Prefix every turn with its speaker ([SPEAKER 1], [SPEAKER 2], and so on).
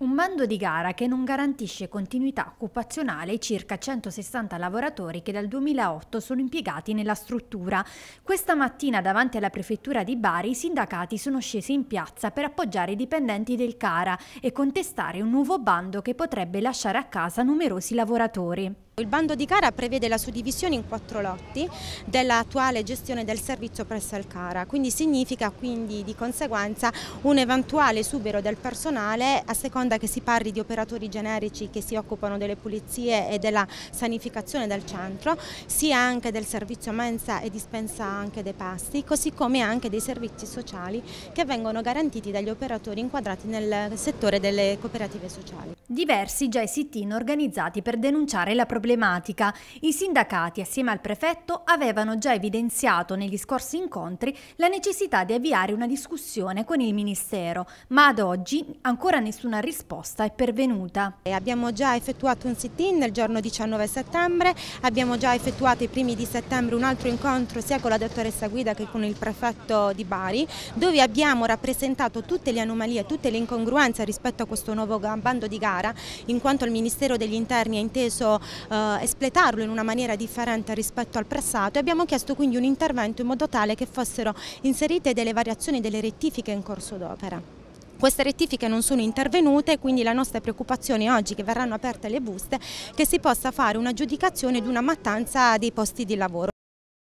[SPEAKER 1] Un bando di gara che non garantisce continuità occupazionale ai circa 160 lavoratori che dal 2008 sono impiegati nella struttura. Questa mattina davanti alla prefettura di Bari i sindacati sono scesi in piazza per appoggiare i dipendenti del Cara e contestare un nuovo bando che potrebbe lasciare a casa numerosi lavoratori. Il bando di Cara prevede la suddivisione in quattro lotti dell'attuale gestione del servizio presso il
[SPEAKER 2] Cara, quindi significa quindi di conseguenza un eventuale subero del personale a seconda che si parli di operatori generici che si occupano delle pulizie e della sanificazione del centro, sia anche del servizio mensa e dispensa anche dei pasti, così
[SPEAKER 1] come anche dei servizi sociali che vengono garantiti dagli operatori inquadrati nel settore delle cooperative sociali. Diversi già i sit-in organizzati per denunciare la problematica problematica. I sindacati, assieme al prefetto, avevano già evidenziato negli scorsi incontri la necessità di avviare una discussione con il Ministero, ma ad oggi ancora nessuna risposta è pervenuta. Abbiamo già effettuato un sit-in il giorno 19 settembre,
[SPEAKER 2] abbiamo già effettuato i primi di settembre un altro incontro sia con la dottoressa Guida che con il prefetto di Bari, dove abbiamo rappresentato tutte le anomalie, tutte le incongruenze rispetto a questo nuovo bando di gara, in quanto il Ministero degli Interni ha inteso eh, espletarlo in una maniera differente rispetto al passato e abbiamo chiesto quindi un intervento in modo tale che fossero inserite delle variazioni, delle rettifiche in corso d'opera. Queste rettifiche non sono intervenute, quindi la nostra preoccupazione è oggi che verranno aperte le buste, che si possa fare un'aggiudicazione di una mattanza dei posti di lavoro.